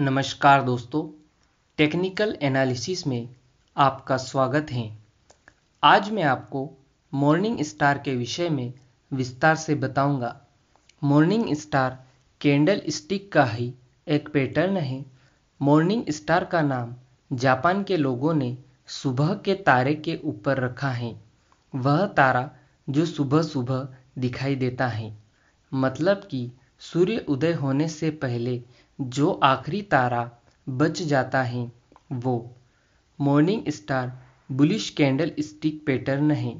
नमस्कार दोस्तों technical analysis में आपका स्वागत है आज मैं आपको मॉर्निंग स्टार के विषय में विस्तार से बताऊंगा। मॉर्निंग स्टार कैंडल स्टिक का ही एक पैटर्न है मॉर्निंग स्टार का नाम जापान के लोगों ने सुबह के तारे के ऊपर रखा है वह तारा जो सुबह सुबह दिखाई देता है मतलब कि सूर्य उदय होने से पहले जो आखिरी तारा बच जाता है वो morning star bullish candlestick pattern है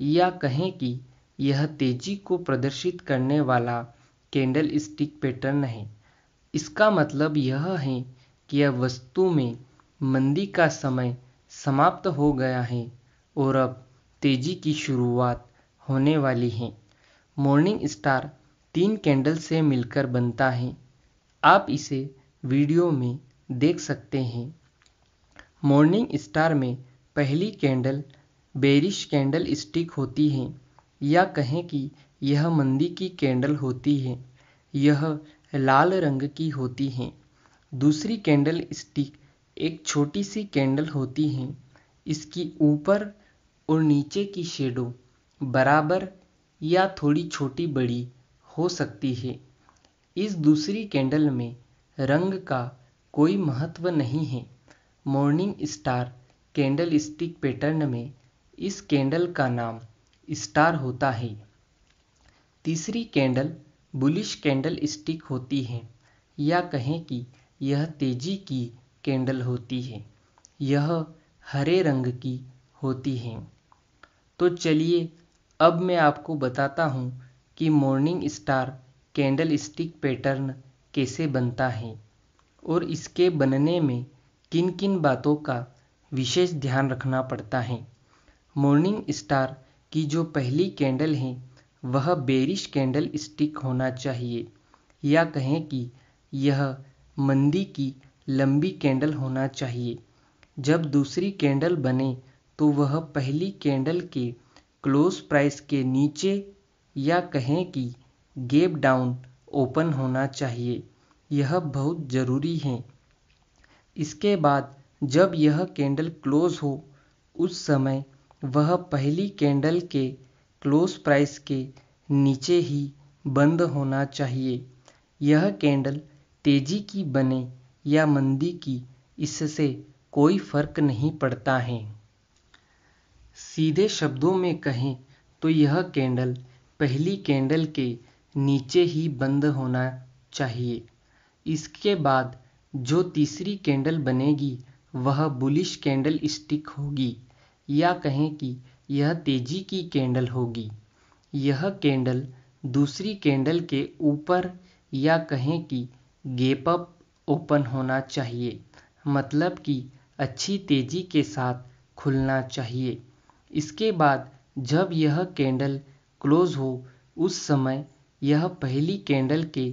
या कहें कि यह तेजी को प्रदर्शित करने वाला कैंडल स्टिक पैटर्न है इसका मतलब यह है कि यह वस्तु में मंदी का समय समाप्त हो गया है और अब तेजी की शुरुआत होने वाली है मॉर्निंग स्टार तीन कैंडल से मिलकर बनता है आप इसे वीडियो में देख सकते हैं मॉर्निंग स्टार में पहली कैंडल बेरिश कैंडल स्टिक होती है या कहें कि यह मंदी की कैंडल होती है यह लाल रंग की होती है दूसरी कैंडल स्टिक एक छोटी सी कैंडल होती है इसकी ऊपर और नीचे की शेडो बराबर या थोड़ी छोटी बड़ी हो सकती है इस दूसरी कैंडल में रंग का कोई महत्व नहीं है morning star candlestick pattern में इस कैंडल का नाम स्टार होता है तीसरी कैंडल बुलिश कैंडल स्टिक होती है या कहें कि यह तेजी की कैंडल होती है यह हरे रंग की होती है तो चलिए अब मैं आपको बताता हूँ कि morning star candlestick pattern कैसे बनता है और इसके बनने में किन किन बातों का विशेष ध्यान रखना पड़ता है मॉर्निंग स्टार की जो पहली कैंडल है वह बेरिश कैंडल स्टिक होना चाहिए या कहें कि यह मंदी की लंबी कैंडल होना चाहिए जब दूसरी कैंडल बने तो वह पहली कैंडल के क्लोज प्राइस के नीचे या कहें कि गेप डाउन ओपन होना चाहिए यह बहुत ज़रूरी है इसके बाद जब यह कैंडल क्लोज हो उस समय वह पहली कैंडल के क्लोज प्राइस के नीचे ही बंद होना चाहिए यह कैंडल तेजी की बने या मंदी की इससे कोई फर्क नहीं पड़ता है सीधे शब्दों में कहें तो यह कैंडल पहली कैंडल के नीचे ही बंद होना चाहिए इसके बाद जो तीसरी कैंडल बनेगी वह बुलिश कैंडल स्टिक होगी या कहें कि यह तेजी की कैंडल होगी यह कैंडल दूसरी कैंडल के ऊपर या कहें कि गेप अप ओपन होना चाहिए मतलब कि अच्छी तेजी के साथ खुलना चाहिए इसके बाद जब यह कैंडल क्लोज हो उस समय यह पहली कैंडल के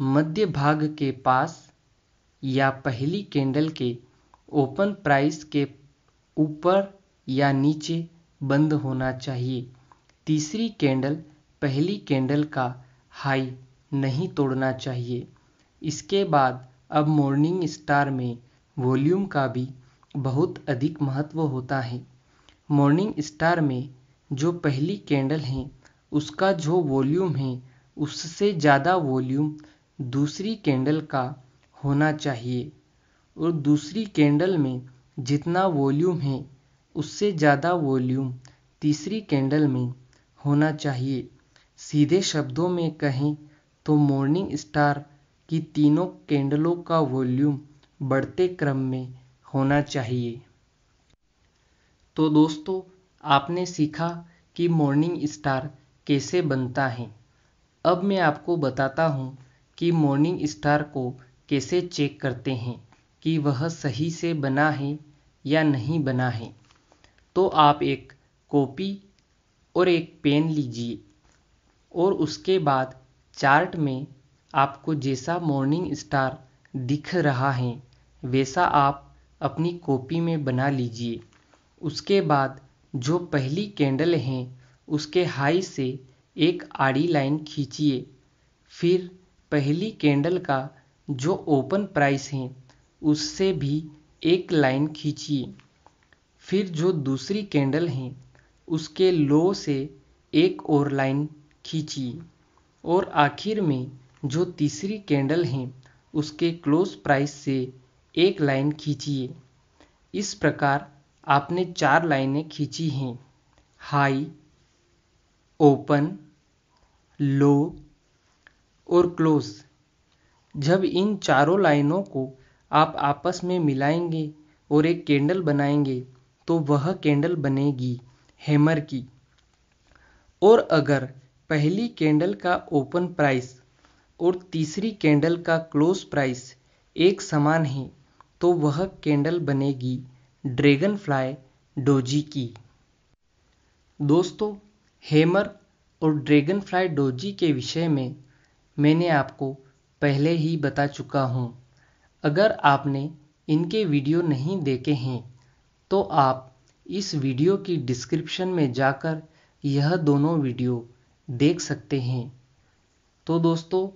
मध्य भाग के पास या पहली कैंडल के ओपन प्राइस के ऊपर या नीचे बंद होना चाहिए तीसरी कैंडल पहली कैंडल का हाई नहीं तोड़ना चाहिए इसके बाद अब मॉर्निंग स्टार में वॉल्यूम का भी बहुत अधिक महत्व होता है मॉर्निंग स्टार में जो पहली कैंडल है उसका जो वॉल्यूम है उससे ज़्यादा वॉल्यूम दूसरी कैंडल का होना चाहिए और दूसरी कैंडल में जितना वॉल्यूम है उससे ज़्यादा वॉल्यूम तीसरी कैंडल में होना चाहिए सीधे शब्दों में कहें तो मॉर्निंग स्टार की तीनों कैंडलों का वॉल्यूम बढ़ते क्रम में होना चाहिए तो दोस्तों आपने सीखा कि मॉर्निंग स्टार कैसे बनता है अब मैं आपको बताता हूँ कि मॉर्निंग स्टार को कैसे चेक करते हैं कि वह सही से बना है या नहीं बना है तो आप एक कॉपी और एक पेन लीजिए और उसके बाद चार्ट में आपको जैसा मॉर्निंग स्टार दिख रहा है वैसा आप अपनी कॉपी में बना लीजिए उसके बाद जो पहली कैंडल हैं उसके हाई से एक आड़ी लाइन खींचिए फिर पहली कैंडल का जो ओपन प्राइस है उससे भी एक लाइन खींचिए फिर जो दूसरी कैंडल है उसके लो से एक और लाइन खींचिए और आखिर में जो तीसरी कैंडल है उसके क्लोज प्राइस से एक लाइन खींचिए इस प्रकार आपने चार लाइनें खींची हैं हाई ओपन लो और क्लोज जब इन चारों लाइनों को आप आपस में मिलाएंगे और एक कैंडल बनाएंगे तो वह कैंडल बनेगी हैमर की और अगर पहली कैंडल का ओपन प्राइस और तीसरी कैंडल का क्लोज प्राइस एक समान है तो वह कैंडल बनेगी ड्रैगन फ्लाई डोजी की दोस्तों हेमर और ड्रैगन फ्लाई डोजी के विषय में मैंने आपको पहले ही बता चुका हूँ अगर आपने इनके वीडियो नहीं देखे हैं तो आप इस वीडियो की डिस्क्रिप्शन में जाकर यह दोनों वीडियो देख सकते हैं तो दोस्तों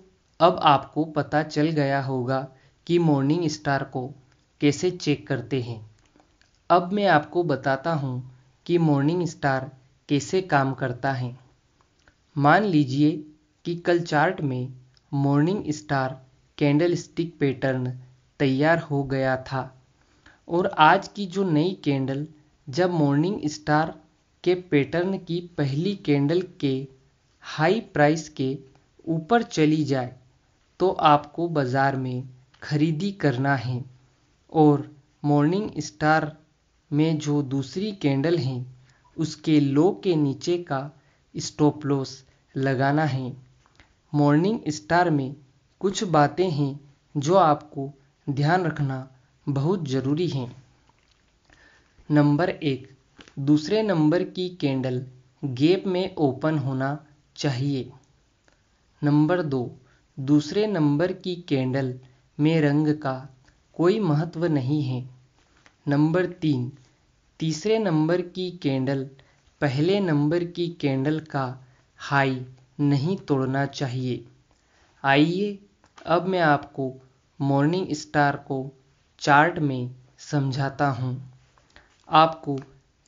अब आपको पता चल गया होगा कि मॉर्निंग स्टार को कैसे चेक करते हैं अब मैं आपको बताता हूँ कि मॉर्निंग स्टार कैसे काम करता है मान लीजिए कि कल चार्ट में morning star candlestick pattern तैयार हो गया था और आज की जो नई कैंडल जब मॉर्निंग स्टार के पैटर्न की पहली कैंडल के हाई प्राइस के ऊपर चली जाए तो आपको बाज़ार में खरीदी करना है और मॉर्निंग स्टार में जो दूसरी कैंडल हैं उसके लो के नीचे का स्टॉप लॉस लगाना है मॉर्निंग स्टार में कुछ बातें हैं जो आपको ध्यान रखना बहुत ज़रूरी है नंबर एक दूसरे नंबर की कैंडल गेप में ओपन होना चाहिए नंबर दो दूसरे नंबर की कैंडल में रंग का कोई महत्व नहीं है नंबर तीन तीसरे नंबर की कैंडल पहले नंबर की कैंडल का हाई नहीं तोड़ना चाहिए आइए अब मैं आपको मॉर्निंग स्टार को चार्ट में समझाता हूँ आपको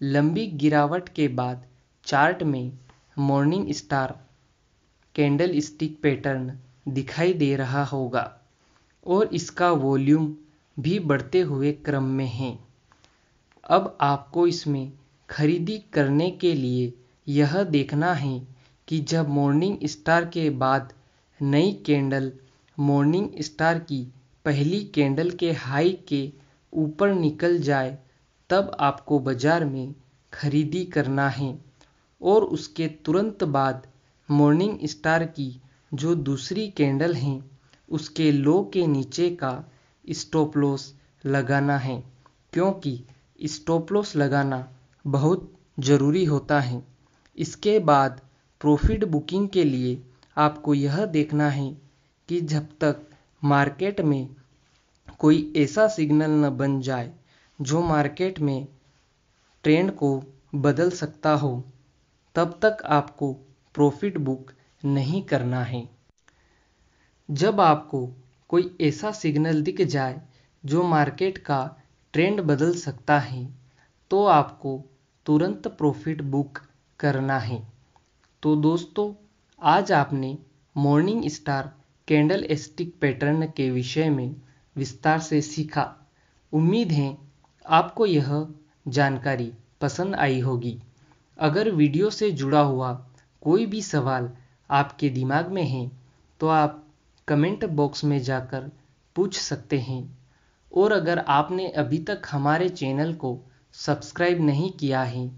लंबी गिरावट के बाद चार्ट में morning star candlestick pattern दिखाई दे रहा होगा और इसका वॉल्यूम भी बढ़ते हुए क्रम में है अब आपको इसमें खरीदी करने के लिए यह देखना है कि जब मॉर्निंग स्टार के बाद नई कैंडल मॉर्निंग स्टार की पहली कैंडल के हाई के ऊपर निकल जाए तब आपको बाज़ार में खरीदी करना है और उसके तुरंत बाद मॉर्निंग स्टार की जो दूसरी कैंडल है उसके लो के नीचे का स्टॉप लॉस लगाना है क्योंकि स्टॉप लॉस लगाना बहुत ज़रूरी होता है इसके बाद प्रॉफिट बुकिंग के लिए आपको यह देखना है कि जब तक मार्केट में कोई ऐसा सिग्नल न बन जाए जो मार्केट में ट्रेंड को बदल सकता हो तब तक आपको प्रॉफिट बुक नहीं करना है जब आपको कोई ऐसा सिग्नल दिख जाए जो मार्केट का ट्रेंड बदल सकता है तो आपको तुरंत प्रॉफिट बुक करना है तो दोस्तों आज आपने morning star candlestick pattern के विषय में विस्तार से सीखा उम्मीद है आपको यह जानकारी पसंद आई होगी अगर वीडियो से जुड़ा हुआ कोई भी सवाल आपके दिमाग में है तो आप कमेंट बॉक्स में जाकर पूछ सकते हैं और अगर आपने अभी तक हमारे चैनल को सब्सक्राइब नहीं किया है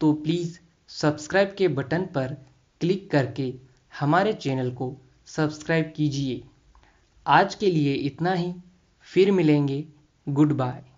तो प्लीज़ सब्सक्राइब के बटन पर क्लिक करके हमारे चैनल को सब्सक्राइब कीजिए आज के लिए इतना ही फिर मिलेंगे गुड बाय